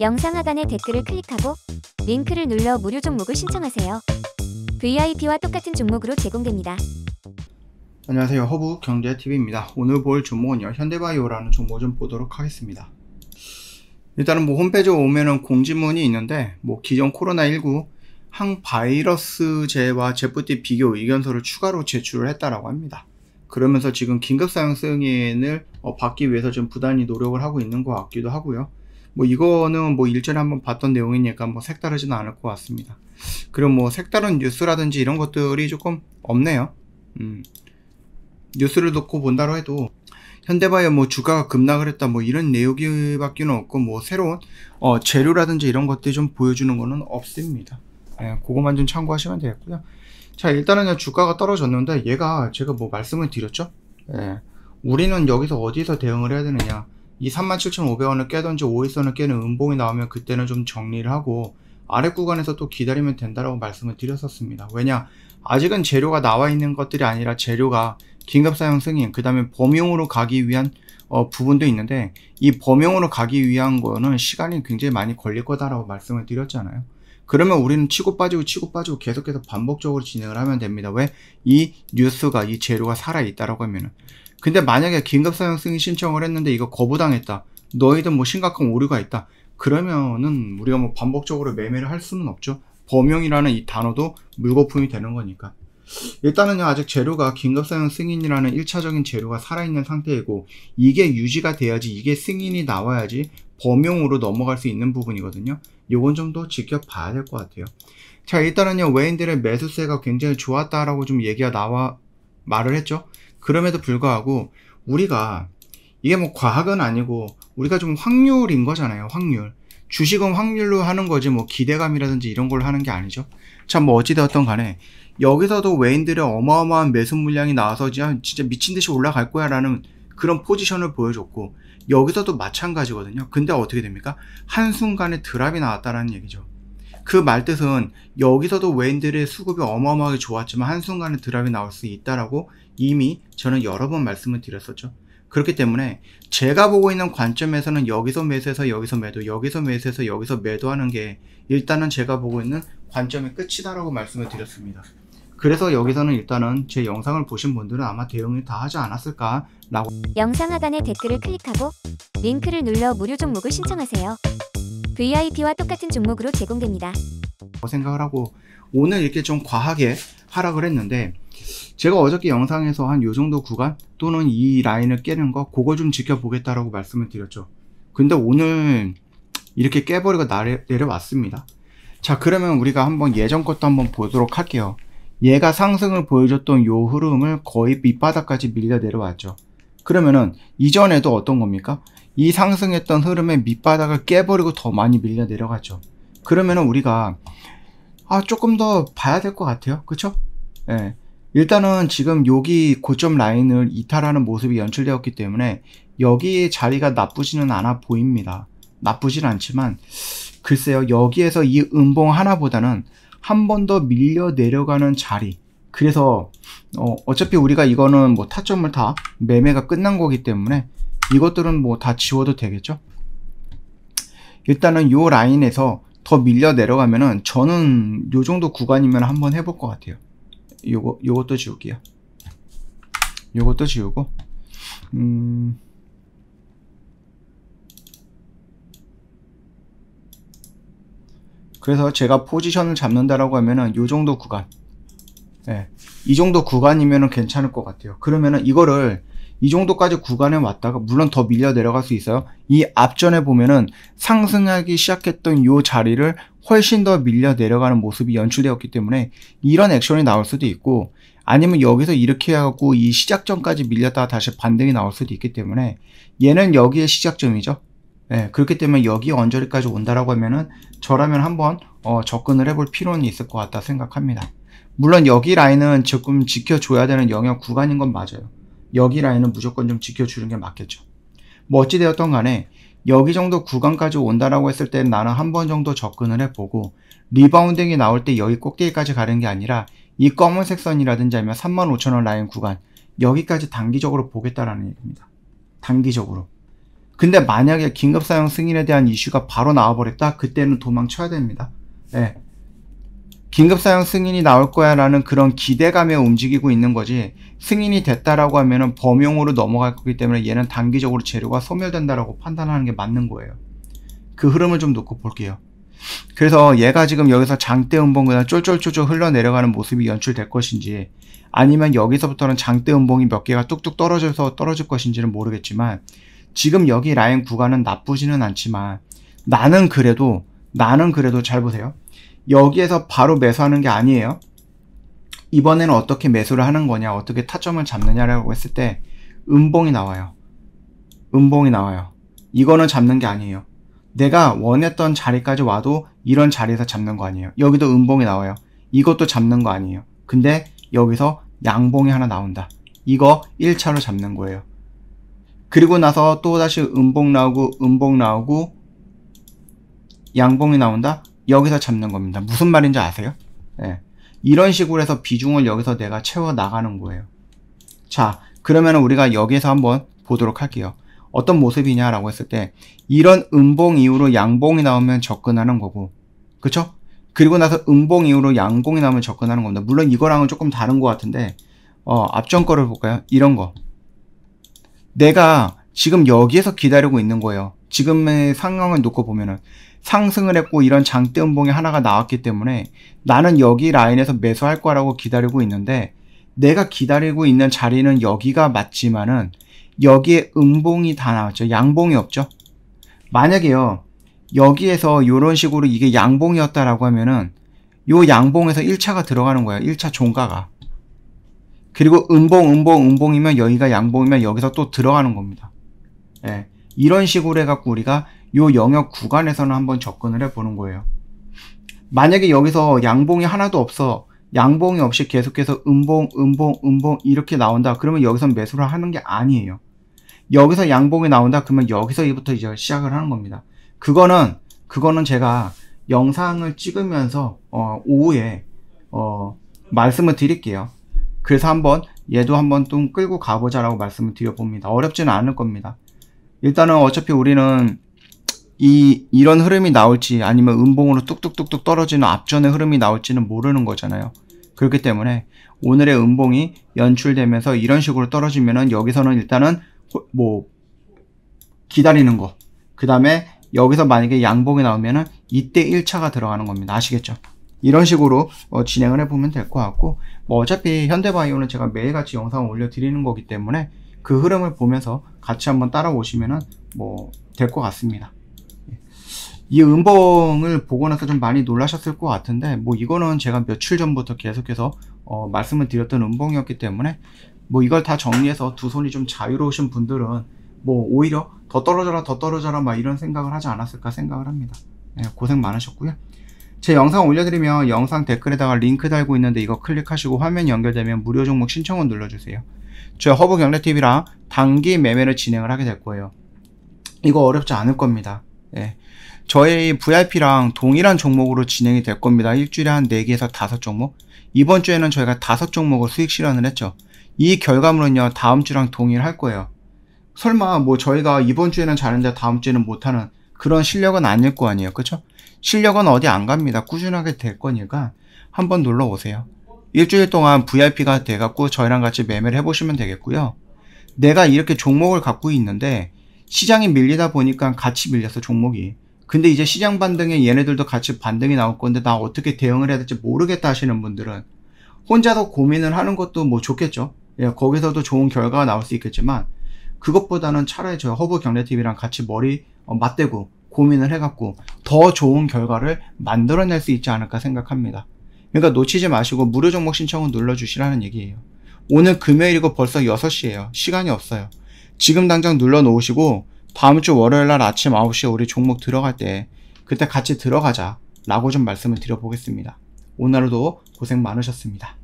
영상 하단의 댓글을 클릭하고 링크를 눌러 무료 종목을 신청하세요. VIP와 똑같은 종목으로 제공됩니다. 안녕하세요. 허브 경제TV입니다. 오늘 볼 종목은요. 현대바이오라는 종목 을좀 보도록 하겠습니다. 일단은 뭐 홈페이지 에 오면은 공지문이 있는데 뭐 기존 코로나19 항바이러스제와 제프티 비교 의견서를 추가로 제출을 했다라고 합니다. 그러면서 지금 긴급 사용 승인을 어, 받기 위해서 좀 부단히 노력을 하고 있는 것 같기도 하고요. 뭐 이거는 뭐 일전에 한번 봤던 내용이니까 뭐 색다르지는 않을 것 같습니다. 그리고 뭐 색다른 뉴스라든지 이런 것들이 조금 없네요. 음. 뉴스를 놓고 본다로 해도 현대바이오 뭐 주가가 급락을 했다 뭐 이런 내용밖에 이 없고 뭐 새로운 어 재료라든지 이런 것들 이좀 보여주는 거는 없습니다. 예, 그거만 좀 참고하시면 되겠고요. 자 일단은 주가가 떨어졌는데 얘가 제가 뭐 말씀을 드렸죠. 예, 우리는 여기서 어디서 대응을 해야 되느냐. 이 37,500원을 깨던지 5일선을 깨는 음봉이 나오면 그때는 좀 정리를 하고 아래 구간에서 또 기다리면 된다라고 말씀을 드렸었습니다. 왜냐 아직은 재료가 나와 있는 것들이 아니라 재료가 긴급사용 승인 그 다음에 범용으로 가기 위한 어, 부분도 있는데 이 범용으로 가기 위한 거는 시간이 굉장히 많이 걸릴 거다라고 말씀을 드렸잖아요. 그러면 우리는 치고 빠지고 치고 빠지고 계속해서 반복적으로 진행을 하면 됩니다. 왜? 이 뉴스가, 이 재료가 살아있다라고 하면은. 근데 만약에 긴급사용 승인 신청을 했는데 이거 거부당했다. 너희들 뭐 심각한 오류가 있다. 그러면은 우리가 뭐 반복적으로 매매를 할 수는 없죠. 범용이라는 이 단어도 물거품이 되는 거니까. 일단은요, 아직 재료가 긴급사용 승인이라는 1차적인 재료가 살아있는 상태이고, 이게 유지가 돼야지, 이게 승인이 나와야지 범용으로 넘어갈 수 있는 부분이거든요. 요건 좀 더 지켜봐야 될 것 같아요. 자, 일단은요, 외인들의 매수세가 굉장히 좋았다라고 좀 얘기가 나와, 말을 했죠. 그럼에도 불구하고 우리가 이게 뭐 과학은 아니고 우리가 좀 확률인 거잖아요. 확률. 주식은 확률로 하는 거지 뭐 기대감이라든지 이런 걸 하는 게 아니죠. 참 뭐 어찌되었던 간에 여기서도 외인들의 어마어마한 매수 물량이 나와서 진짜 미친 듯이 올라갈 거야 라는 그런 포지션을 보여줬고 여기서도 마찬가지거든요. 근데 어떻게 됩니까? 한순간에 드랍이 나왔다라는 얘기죠. 그 말뜻은 여기서도 웨인들의 수급이 어마어마하게 좋았지만 한순간에 드랍이 나올 수 있다라고 이미 저는 여러 번 말씀을 드렸었죠. 그렇기 때문에 제가 보고 있는 관점에서는 여기서 매수해서 여기서 매도, 여기서 매수해서 여기서 매도하는 게 일단은 제가 보고 있는 관점의 끝이다라고 말씀을 드렸습니다. 그래서 여기서는 일단은 제 영상을 보신 분들은 아마 대응을 다 하지 않았을까라고 영상 하단의 댓글을 클릭하고 링크를 눌러 무료 종목을 신청하세요. VIP와 똑같은 종목으로 제공됩니다. 생각을 하고 오늘 이렇게 좀 과하게 하락을 했는데 제가 어저께 영상에서 한 요 정도 구간 또는 이 라인을 깨는 거 그거 좀 지켜보겠다라고 말씀을 드렸죠. 근데 오늘 이렇게 깨버리고 내려왔습니다. 자 그러면 우리가 한번 예전 것도 한번 보도록 할게요. 얘가 상승을 보여줬던 요 흐름을 거의 밑바닥까지 밀려 내려왔죠. 그러면은 이전에도 어떤 겁니까? 이 상승했던 흐름의 밑바닥을 깨버리고 더 많이 밀려 내려갔죠. 그러면은 우리가 아 조금 더 봐야 될 것 같아요. 그쵸? 예. 일단은 지금 여기 고점 라인을 이탈하는 모습이 연출되었기 때문에 여기 자리가 나쁘지는 않아 보입니다. 나쁘진 않지만 글쎄요 여기에서 이 음봉 하나보다는 한 번 더 밀려 내려가는 자리 그래서 어, 어차피 우리가 이거는 뭐 타점을 다 매매가 끝난 거기 때문에 이것들은 뭐 다 지워도 되겠죠? 일단은 요 라인에서 더 밀려 내려가면은 저는 요 정도 구간이면 한번 해볼 것 같아요. 요거, 요것도 지울게요. 요것도 지우고, 음, 그래서 제가 포지션을 잡는다라고 하면은 요 정도 구간. 예. 이 정도 구간이면은 괜찮을 것 같아요. 그러면은 이거를 이 정도까지 구간에 왔다가 물론 더 밀려 내려갈 수 있어요. 이 앞전에 보면은 상승하기 시작했던 요 자리를 훨씬 더 밀려 내려가는 모습이 연출되었기 때문에 이런 액션이 나올 수도 있고 아니면 여기서 이렇게 하고 이 시작점까지 밀렸다가 다시 반등이 나올 수도 있기 때문에 얘는 여기의 시작점이죠. 네, 그렇기 때문에 여기 언저리까지 온다라고 하면은 저라면 한번 어, 접근을 해 볼 필요는 있을 것 같다 생각합니다. 물론 여기 라인은 조금 지켜줘야 되는 영역 구간인 건 맞아요. 여기 라인은 무조건 좀 지켜주는 게 맞겠죠. 뭐 어찌되었던 간에 여기 정도 구간까지 온다라고 했을 때 나는 한 번 정도 접근을 해보고 리바운딩이 나올 때 여기 꼭대기까지 가는 게 아니라 이 검은색 선이라든지 아니면 35,000원 라인 구간 여기까지 단기적으로 보겠다라는 얘기입니다. 단기적으로. 근데 만약에 긴급사용 승인에 대한 이슈가 바로 나와버렸다? 그때는 도망쳐야 됩니다. 예. 네. 긴급 사용 승인이 나올 거야라는 그런 기대감에 움직이고 있는 거지 승인이 됐다라고 하면은 범용으로 넘어갈 거기 때문에 얘는 단기적으로 재료가 소멸된다라고 판단하는 게 맞는 거예요. 그 흐름을 좀 놓고 볼게요. 그래서 얘가 지금 여기서 장대음봉 그냥 쫄쫄쫄쫄 흘러내려가는 모습이 연출될 것인지 아니면 여기서부터는 장대음봉이 몇 개가 뚝뚝 떨어져서 떨어질 것인지는 모르겠지만 지금 여기 라인 구간은 나쁘지는 않지만 나는 그래도 나는 그래도 잘 보세요. 여기에서 바로 매수하는 게 아니에요. 이번에는 어떻게 매수를 하는 거냐, 어떻게 타점을 잡느냐라고 했을 때 음봉이 나와요. 음봉이 나와요. 이거는 잡는 게 아니에요. 내가 원했던 자리까지 와도 이런 자리에서 잡는 거 아니에요. 여기도 음봉이 나와요. 이것도 잡는 거 아니에요. 근데 여기서 양봉이 하나 나온다. 이거 1차로 잡는 거예요. 그리고 나서 또다시 음봉 나오고 음봉 나오고 양봉이 나온다? 여기서 잡는 겁니다. 무슨 말인지 아세요? 네. 이런 식으로 해서 비중을 여기서 내가 채워 나가는 거예요. 자, 그러면 우리가 여기에서 한번 보도록 할게요. 어떤 모습이냐라고 했을 때 이런 음봉 이후로 양봉이 나오면 접근하는 거고 그쵸? 그리고 나서 음봉 이후로 양봉이 나오면 접근하는 겁니다. 물론 이거랑은 조금 다른 것 같은데 어, 앞전 거를 볼까요? 이런 거 내가 지금 여기에서 기다리고 있는 거예요. 지금의 상황을 놓고 보면은 상승을 했고 이런 장대 음봉이 하나가 나왔기 때문에 나는 여기 라인에서 매수할 거라고 기다리고 있는데 내가 기다리고 있는 자리는 여기가 맞지만은 여기에 음봉이 다 나왔죠. 양봉이 없죠. 만약에요. 여기에서 이런 식으로 이게 양봉이었다라고 하면은 요 양봉에서 1차가 들어가는 거예요. 1차 종가가. 그리고 음봉, 음봉, 음봉이면 여기가 양봉이면 여기서 또 들어가는 겁니다. 예. 이런 식으로 해갖고 우리가 요 영역 구간에서는 한번 접근을 해보는 거예요. 만약에 여기서 양봉이 하나도 없어 양봉이 없이 계속해서 음봉 음봉 음봉 이렇게 나온다 그러면 여기서 매수를 하는 게 아니에요. 여기서 양봉이 나온다 그러면 여기서 이부터 이제 시작을 하는 겁니다. 그거는 그거는 제가 영상을 찍으면서 어, 오후에 어, 말씀을 드릴게요. 그래서 한번 얘도 한번 좀 끌고 가보자라고 말씀을 드려봅니다. 어렵지는 않을 겁니다. 일단은 어차피 우리는 이 이런 흐름이 나올지 아니면 음봉으로 뚝뚝뚝뚝 떨어지는 앞전의 흐름이 나올지는 모르는 거잖아요. 그렇기 때문에 오늘의 음봉이 연출되면서 이런 식으로 떨어지면은 여기서는 일단은 뭐 기다리는 거. 그 다음에 여기서 만약에 양봉이 나오면은 이때 1차가 들어가는 겁니다. 아시겠죠? 이런 식으로 어 진행을 해보면 될 것 같고 뭐 어차피 현대바이오는 제가 매일같이 영상을 올려드리는 거기 때문에 그 흐름을 보면서 같이 한번 따라오시면은 뭐 될 것 같습니다. 이 음봉을 보고 나서 좀 많이 놀라셨을 것 같은데 뭐 이거는 제가 며칠 전부터 계속해서 어, 말씀을 드렸던 음봉이었기 때문에 뭐 이걸 다 정리해서 두 손이 좀 자유로우신 분들은 뭐 오히려 더 떨어져라 더 떨어져라 막 이런 생각을 하지 않았을까 생각을 합니다 네, 고생 많으셨고요 제 영상 올려드리면 영상 댓글에다가 링크 달고 있는데 이거 클릭하시고 화면 연결되면 무료 종목 신청은 눌러주세요 저 허브 경제TV랑 단기 매매를 진행을 하게 될 거예요 이거 어렵지 않을 겁니다 네. 저희 VIP랑 동일한 종목으로 진행이 될 겁니다. 일주일에 한 4개에서 5종목. 이번 주에는 저희가 5종목을 수익 실현을 했죠. 이 결과물은요, 다음 주랑 동일할 거예요. 설마 뭐 저희가 이번 주에는 잘하는데 다음 주에는 못하는 그런 실력은 아닐 거 아니에요. 그쵸? 실력은 어디 안 갑니다. 꾸준하게 될 거니까 한번 놀러 오세요. 일주일 동안 VIP가 돼갖고 저희랑 같이 매매를 해보시면 되겠고요. 내가 이렇게 종목을 갖고 있는데 시장이 밀리다 보니까 같이 밀려서 종목이 근데 이제 시장 반등에 얘네들도 같이 반등이 나올 건데 나 어떻게 대응을 해야 될지 모르겠다 하시는 분들은 혼자서 고민을 하는 것도 뭐 좋겠죠. 예, 거기서도 좋은 결과가 나올 수 있겠지만 그것보다는 차라리 저 허브 경제TV랑 같이 머리 어, 맞대고 고민을 해갖고 더 좋은 결과를 만들어낼 수 있지 않을까 생각합니다. 그러니까 놓치지 마시고 무료 종목 신청은 눌러주시라는 얘기예요. 오늘 금요일이고 벌써 6시예요. 시간이 없어요. 지금 당장 눌러 놓으시고 다음 주 월요일 날 아침 9시에 우리 종목 들어갈 때 그때 같이 들어가자 라고 좀 말씀을 드려보겠습니다. 오늘도 고생 많으셨습니다.